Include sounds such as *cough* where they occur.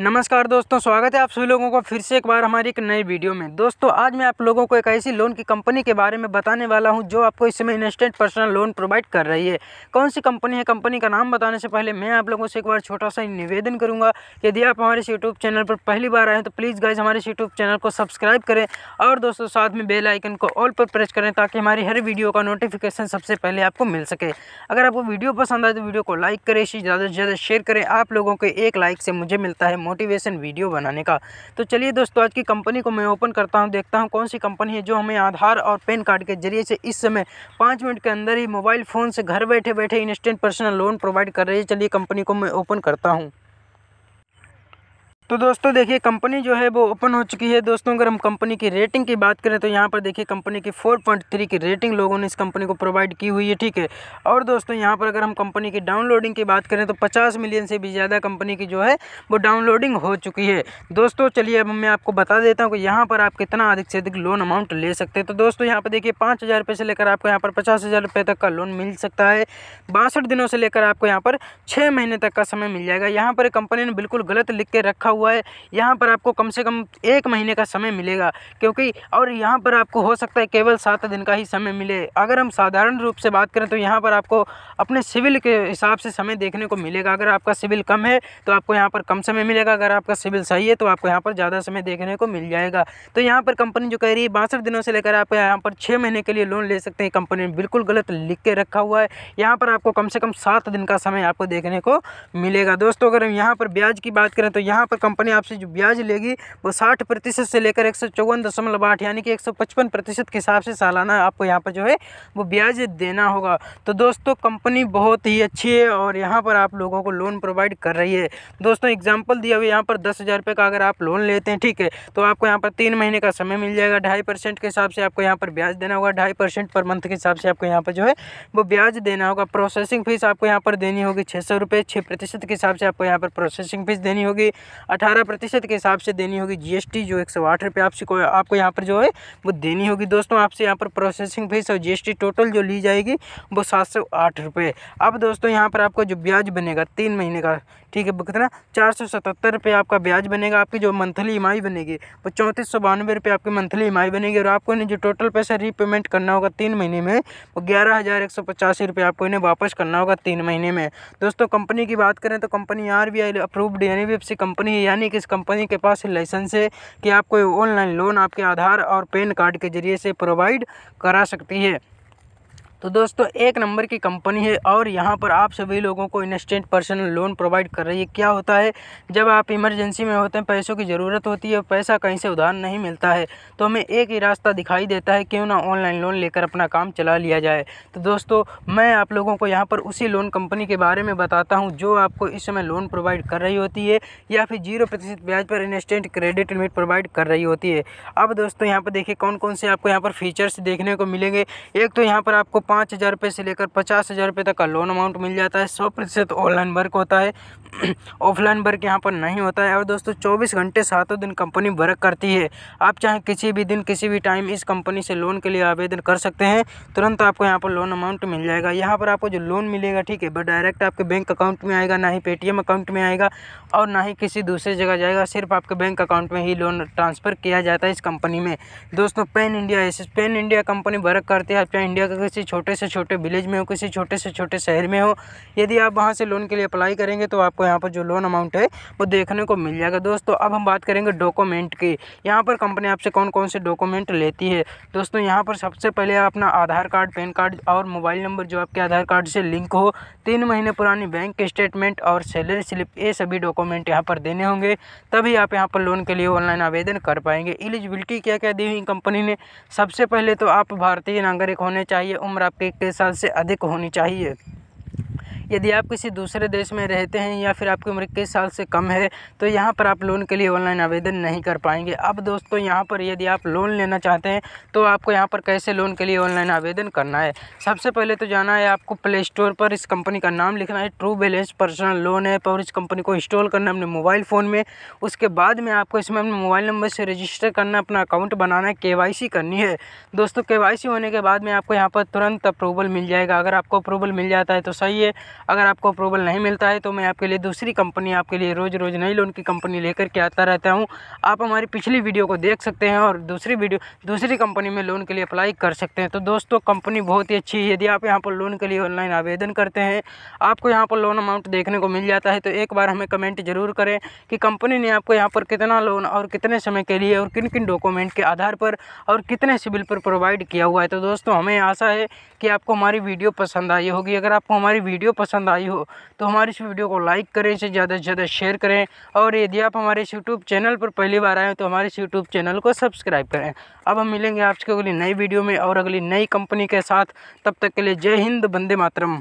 नमस्कार दोस्तों स्वागत है आप सभी लोगों को फिर से एक बार हमारी एक नई वीडियो में दोस्तों आज मैं आप लोगों को एक ऐसी लोन की कंपनी के बारे में बताने वाला हूं जो आपको इस समय इंस्टेंट पर्सनल लोन प्रोवाइड कर रही है कौन सी कंपनी है कंपनी का नाम बताने से पहले मैं आप लोगों से एक बार छोटा सा निवेदन करूँगा यदि आप हमारे यूट्यूब चैनल पर पहली बार आएँ तो प्लीज़ गाइज हमारे यूट्यूब चैनल को सब्सक्राइब करें और दोस्तों साथ में बेलाइकन को ऑल पर प्रेस करें ताकि हमारी हर वीडियो का नोटिफिकेशन सबसे पहले आपको मिल सके अगर आपको वीडियो पसंद आए तो वीडियो को लाइक करें इसी ज़्यादा से ज़्यादा शेयर करें आप लोगों के एक लाइक से मुझे मिलता है मोटिवेशन वीडियो बनाने का तो चलिए दोस्तों आज की कंपनी को मैं ओपन करता हूँ देखता हूँ कौन सी कंपनी है जो हमें आधार और पैन कार्ड के जरिए से इस समय पाँच मिनट के अंदर ही मोबाइल फ़ोन से घर बैठे बैठे इंस्टेंट पर्सनल लोन प्रोवाइड कर रही है चलिए कंपनी को मैं ओपन करता हूँ तो दोस्तों देखिए कंपनी जो है वो ओपन हो चुकी है दोस्तों अगर हम कंपनी की रेटिंग की बात करें तो यहाँ पर देखिए कंपनी की 4.3 की रेटिंग लोगों ने इस कंपनी को प्रोवाइड की हुई है ठीक है और दोस्तों यहाँ पर अगर हम कंपनी की डाउनलोडिंग की बात करें तो 50 मिलियन से भी ज़्यादा कंपनी की जो है वो डाउनलोडिंग हो चुकी है दोस्तों चलिए अब मैं आपको बता देता हूँ कि यहाँ पर आप कितना अधिक से अधिक लोन अमाउंट ले सकते हैं तो दोस्तों यहाँ पर देखिए पाँच से लेकर आपको यहाँ पर पचास तक का लोन मिल सकता है बासठ दिनों से लेकर आपको यहाँ पर छः महीने तक का समय मिल जाएगा यहाँ पर कंपनी ने बिल्कुल गलत लिख के रखा हुआ है यहाँ पर आपको कम से कम एक महीने का समय मिलेगा क्योंकि और यहाँ पर आपको हो सकता है केवल सात दिन का ही समय मिले अगर हम साधारण रूप से बात करें तो यहाँ पर आपको अपने सिविल के हिसाब से समय देखने को मिलेगा अगर आपका सिविल कम है तो आपको यहाँ पर कम समय मिलेगा अगर आपका सिविल सही है तो आपको यहाँ पर ज़्यादा समय देखने को मिल जाएगा तो यहाँ पर कंपनी जो कह रही है बासठ दिनों से लेकर आप यहाँ पर छः महीने के लिए लोन ले सकते हैं कंपनी ने बिल्कुल गलत लिख के रखा हुआ है यहाँ पर आपको कम से कम सात दिन का समय आपको देखने को मिलेगा दोस्तों अगर हम यहाँ पर ब्याज की बात करें तो यहाँ पर कंपनी आपसे जो ब्याज लेगी वो साठ प्रतिशत से लेकर एक सौ चौवन दशमलव आठ यानी कि एक सौ पचपन प्रतिशत के हिसाब से सालाना आपको यहाँ पर जो है वो ब्याज देना होगा तो दोस्तों कंपनी बहुत ही अच्छी है और यहाँ पर आप लोगों को लोन प्रोवाइड कर रही है दोस्तों एग्जाम्पल दिया हुआ यहाँ पर दस हज़ार रुपये का अगर आप लोन लेते हैं ठीक है तो आपको यहाँ पर तीन महीने का समय मिल जाएगा ढाई परसेंट के हिसाब से आपको यहाँ पर ब्याज देना होगा ढाई परसेंट पर मंथ के हिसाब से आपको यहाँ पर जो है वो ब्याज देना होगा प्रोसेसिंग फीस आपको यहाँ पर देनी होगी छः सौ रुपये छः प्रतिशत के हिसाब से आपको यहाँ पर प्रोसेसिंग फीस देनी होगी अठारह प्रतिशत के हिसाब से देनी होगी जीएसटी जो एक सौ आठ रुपये आपसे आपको यहाँ पर जो है वो देनी होगी दोस्तों आपसे यहाँ पर प्रोसेसिंग फीस और जीएसटी टोटल जो ली जाएगी वो सात सौ आठ रुपये अब दोस्तों यहाँ पर आपको जो ब्याज बनेगा तीन महीने का ठीक है कितना चार सौ सतहत्तर रुपये आपका ब्याज बनेगा आपकी जो मंथली ई बनेगी वो चौंतीस सौ बानवे रुपये आपकी मंथली ई बनेगी और आपको इन्हें जो टोटल पैसा रीपेमेंट करना होगा तीन महीने में वो ग्यारह हज़ार एक सौ पचासी रुपये आपको इन्हें वापस करना होगा तीन महीने में दोस्तों कंपनी की बात करें तो company R B I approved N B F C company है यानी कि इस कंपनी के पास लाइसेंस है कि आपको ऑनलाइन लोन आपके आधार और पैन कार्ड के जरिए से प्रोवाइड करा सकती है तो दोस्तों एक नंबर की कंपनी है और यहाँ पर आप सभी लोगों को इंस्टेंट पर्सनल लोन प्रोवाइड कर रही है क्या होता है जब आप इमरजेंसी में होते हैं पैसों की ज़रूरत होती है पैसा कहीं से उधार नहीं मिलता है तो हमें एक ही रास्ता दिखाई देता है क्यों ना ऑनलाइन लोन लेकर अपना काम चला लिया जाए तो दोस्तों मैं आप लोगों को यहाँ पर उसी लोन कंपनी के बारे में बताता हूँ जो आपको इस समय लोन प्रोवाइड कर रही होती है या फिर जीरो प्रतिशत ब्याज पर इंस्टेंट क्रेडिट लिमिट प्रोवाइड कर रही होती है अब दोस्तों यहाँ पर देखिए कौन कौन से आपको यहाँ पर फीचर्स देखने को मिलेंगे एक तो यहाँ पर आपको पाँच हज़ार रुपये से लेकर पचास हज़ार रुपये तक का लोन अमाउंट मिल जाता है सौ प्रतिशत ऑनलाइन वर्क होता है ऑफलाइन *clears throat* वर्क यहाँ पर नहीं होता है और दोस्तों चौबीस घंटे सातों दिन कंपनी वर्क करती है आप चाहे किसी भी दिन किसी भी टाइम इस कंपनी से लोन के लिए आवेदन कर सकते हैं तुरंत आपको यहाँ पर लोन अमाउंट मिल जाएगा यहाँ पर आपको जो लोन मिलेगा ठीक है वह डायरेक्ट आपके बैंक अकाउंट में आएगा ना ही पेटीएम अकाउंट में आएगा और ना ही किसी दूसरे जगह जाएगा सिर्फ आपके बैंक अकाउंट में ही लोन ट्रांसफ़र किया जाता है इस कंपनी में दोस्तों pan India pan India company work करती है आप चाहे इंडिया का किसी छोटे से छोटे विलेज में हो किसी छोटे से छोटे शहर में हो यदि आप वहाँ से लोन के लिए अप्लाई करेंगे तो आपको यहाँ पर जो लोन अमाउंट है वो देखने को मिल जाएगा दोस्तों अब हम बात करेंगे डॉक्यूमेंट की यहाँ पर कंपनी आपसे कौन कौन से डॉक्यूमेंट लेती है दोस्तों यहाँ पर सबसे पहले अपना आधार कार्ड पैन कार्ड और मोबाइल नंबर जो आपके आधार कार्ड से लिंक हो तीन महीने पुरानी बैंक स्टेटमेंट और सैलरी स्लिप ये सभी डॉक्यूमेंट यहाँ पर देने होंगे तभी आप यहाँ पर लोन के लिए ऑनलाइन आवेदन कर पाएंगे एलिजिबिलिटी क्या क्या दी हुई कंपनी ने सबसे पहले तो आप भारतीय नागरिक होने चाहिए उम्र आपके के साल से अधिक होनी चाहिए यदि आप किसी दूसरे देश में रहते हैं या फिर आपकी उम्र इक्कीस साल से कम है तो यहाँ पर आप लोन के लिए ऑनलाइन आवेदन नहीं कर पाएंगे अब दोस्तों यहाँ पर यदि आप लोन लेना चाहते हैं तो आपको यहाँ पर कैसे लोन के लिए ऑनलाइन आवेदन करना है सबसे पहले तो जाना है आपको प्ले स्टोर पर इस कंपनी का नाम लिखना है True Balance personal loan app और इस कंपनी को इंस्टॉल करना अपने मोबाइल फ़ोन में उसके बाद में आपको इसमें अपने मोबाइल नंबर से रजिस्टर करना अपना अकाउंट बनाना है के करनी है दोस्तों के होने के बाद में आपको यहाँ पर तुरंत अप्रूवल मिल जाएगा अगर आपको अप्रूवल मिल जाता है तो सही है अगर आपको अप्रूवल नहीं मिलता है तो मैं आपके लिए दूसरी कंपनी आपके लिए रोज़ रोज़ नई लोन की कंपनी लेकर के आता रहता हूँ आप हमारी पिछली वीडियो को देख सकते हैं और दूसरी वीडियो दूसरी कंपनी में लोन के लिए अप्लाई कर सकते हैं तो दोस्तों कंपनी बहुत ही अच्छी है यदि आप यहाँ पर लोन के लिए ऑनलाइन आवेदन करते हैं आपको यहाँ पर लोन अमाउंट देखने को मिल जाता है तो एक बार हमें कमेंट ज़रूर करें कि कंपनी ने आपको यहाँ पर कितना लोन और कितने समय के लिए और किन किन डॉक्यूमेंट के आधार पर और कितने सिविल पर प्रोवाइड किया हुआ है तो दोस्तों हमें आशा है कि आपको हमारी वीडियो पसंद आई होगी अगर आपको हमारी वीडियो पसंद पसंद आई हो तो हमारी इस वीडियो को लाइक करें इसे ज़्यादा से ज़्यादा शेयर करें और यदि आप हमारे इस यूट्यूब चैनल पर पहली बार आए हो तो हमारे इस यूट्यूब चैनल को सब्सक्राइब करें अब हम मिलेंगे आपके अगली नई वीडियो में और अगली नई कंपनी के साथ तब तक के लिए जय हिंद बंदे मातरम